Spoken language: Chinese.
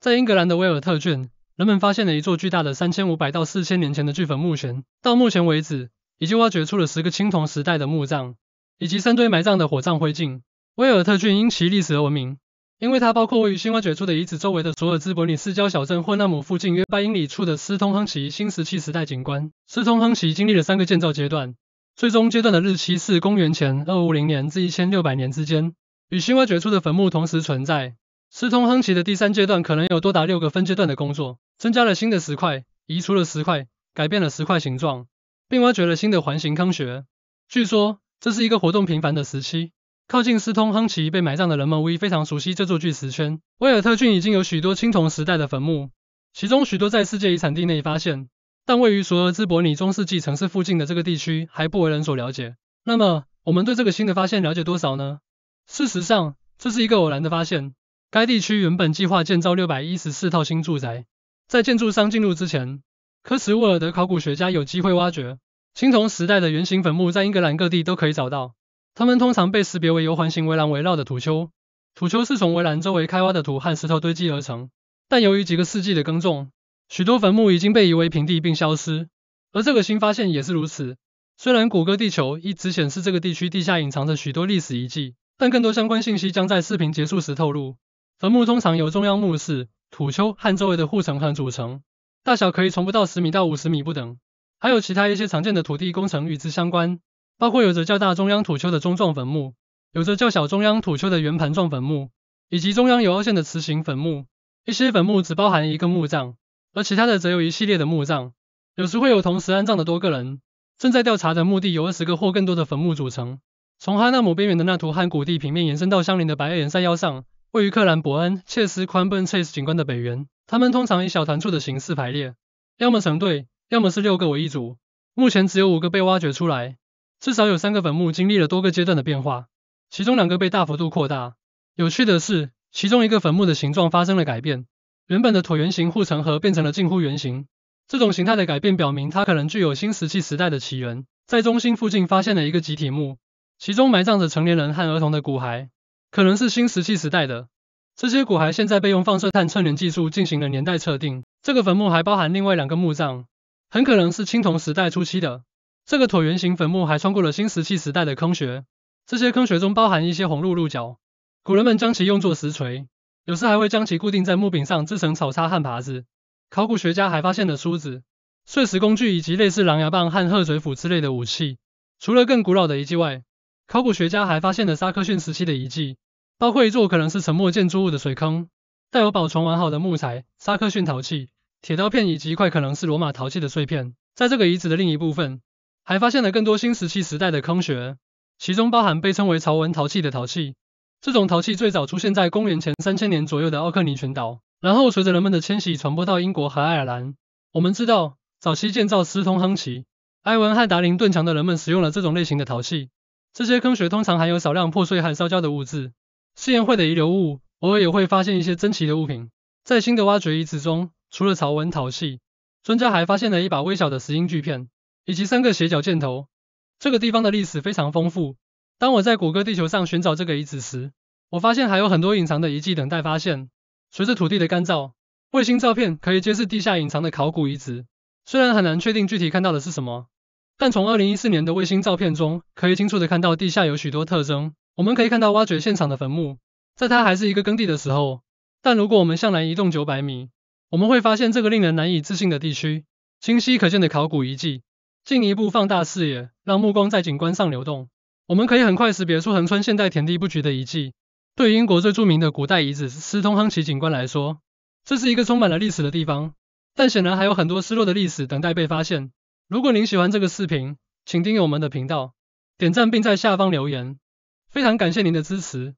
在英格兰的威尔特郡，人们发现了一座巨大的、三千五百到四千年前的巨坟墓群。到目前为止，已经挖掘出了十个青铜时代的墓葬，以及三堆埋葬的火葬灰烬。威尔特郡因其历史而闻名，因为它包括位于新挖掘出的遗址周围的索尔兹伯里市郊小镇霍纳姆附近约八英里处的斯通亨奇新石器时代景观。斯通亨奇经历了三个建造阶段，最终阶段的日期是公元前二五零年至一千六百年之间，与新挖掘出的坟墓同时存在。斯通亨奇的第三阶段可能有多达六个分阶段的工作，增加了新的石块，移除了石块，改变了石块形状，并挖掘了新的环形坑穴。据说这是一个活动频繁的时期。靠近斯通亨奇被埋葬的人们无疑非常熟悉这座巨石圈。威尔特郡已经有许多青铜时代的坟墓，其中许多在世界遗产地内发现，但位于索尔兹伯尼中世纪城市附近的这个地区还不为人所了解。那么，我们对这个新的发现了解多少呢？事实上，这是一个偶然的发现。该地区原本计划建造六百一十四套新住宅，在建筑商进入之前，科茨沃尔德考古学家有机会挖掘青铜时代的圆形坟墓，在英格兰各地都可以找到。它们通常被识别为由环形围栏围绕的土丘，土丘是从围栏周围开挖的土和石头堆积而成。但由于几个世纪的耕种，许多坟墓已经被夷为平地并消失，而这个新发现也是如此。虽然谷歌地球一直显示这个地区地下隐藏着许多历史遗迹，但更多相关信息将在视频结束时透露。坟墓通常由中央墓室、土丘和周围的护城河组成，大小可以从不到十米到五十米不等。还有其他一些常见的土地工程与之相关，包括有着较大中央土丘的中状坟墓，有着较小中央土丘的圆盘状坟墓，以及中央有凹陷的磁形坟墓。一些坟墓只包含一个墓葬，而其他的则有一系列的墓葬。有时会有同时安葬的多个人。正在调查的墓地由二十个或更多的坟墓组成，从哈纳姆边缘的那图汉谷地平面延伸到相邻的白垩岩山腰上。位于克兰伯恩切斯宽 l 切斯景观的北缘，它们通常以小团簇的形式排列，要么成对，要么是六个为一组。目前只有五个被挖掘出来，至少有三个坟墓经历了多个阶段的变化，其中两个被大幅度扩大。有趣的是，其中一个坟墓的形状发生了改变，原本的椭圆形护城河变成了近乎圆形。这种形态的改变表明它可能具有新石器时代的起源。在中心附近发现了一个集体墓，其中埋葬着成年人和儿童的骨骸。可能是新石器时代的，这些骨骸现在被用放射碳测联技术进行了年代测定。这个坟墓还包含另外两个墓葬，很可能是青铜时代初期的。这个椭圆形坟墓还穿过了新石器时代的坑穴，这些坑穴中包含一些红鹿鹿角，古人们将其用作石锤，有时还会将其固定在木柄上制成草叉和耙子。考古学家还发现了梳子、碎石工具以及类似狼牙棒和鹤嘴斧之类的武器。除了更古老的遗迹外，考古学家还发现了沙克逊时期的遗迹，包括一座可能是沉没建筑物的水坑，带有保存完好的木材、沙克逊陶器、铁刀片以及一块可能是罗马陶器的碎片。在这个遗址的另一部分，还发现了更多新石器时代的坑穴，其中包含被称为潮文陶器的陶器。这种陶器最早出现在公元前三千年左右的奥克尼群岛，然后随着人们的迁徙传播到英国和爱尔兰。我们知道，早期建造斯通亨奇、埃文和达林顿墙的人们使用了这种类型的陶器。这些坑穴通常含有少量破碎、和烧焦的物质。试验会的遗留物，偶尔也会发现一些珍奇的物品。在新的挖掘遗址中，除了潮纹陶器，专家还发现了一把微小的石英锯片，以及三个斜角箭头。这个地方的历史非常丰富。当我在谷歌地球上寻找这个遗址时，我发现还有很多隐藏的遗迹等待发现。随着土地的干燥，卫星照片可以揭示地下隐藏的考古遗址，虽然很难确定具体看到的是什么。但从二零一四年的卫星照片中，可以清楚的看到地下有许多特征。我们可以看到挖掘现场的坟墓，在它还是一个耕地的时候。但如果我们向南移动九百米，我们会发现这个令人难以置信的地区，清晰可见的考古遗迹。进一步放大视野，让目光在景观上流动，我们可以很快识别出横穿现代田地布局的遗迹。对于英国最著名的古代遗址斯通亨奇景观来说，这是一个充满了历史的地方。但显然还有很多失落的历史等待被发现。如果您喜欢这个视频，请订阅我们的频道、点赞，并在下方留言。非常感谢您的支持！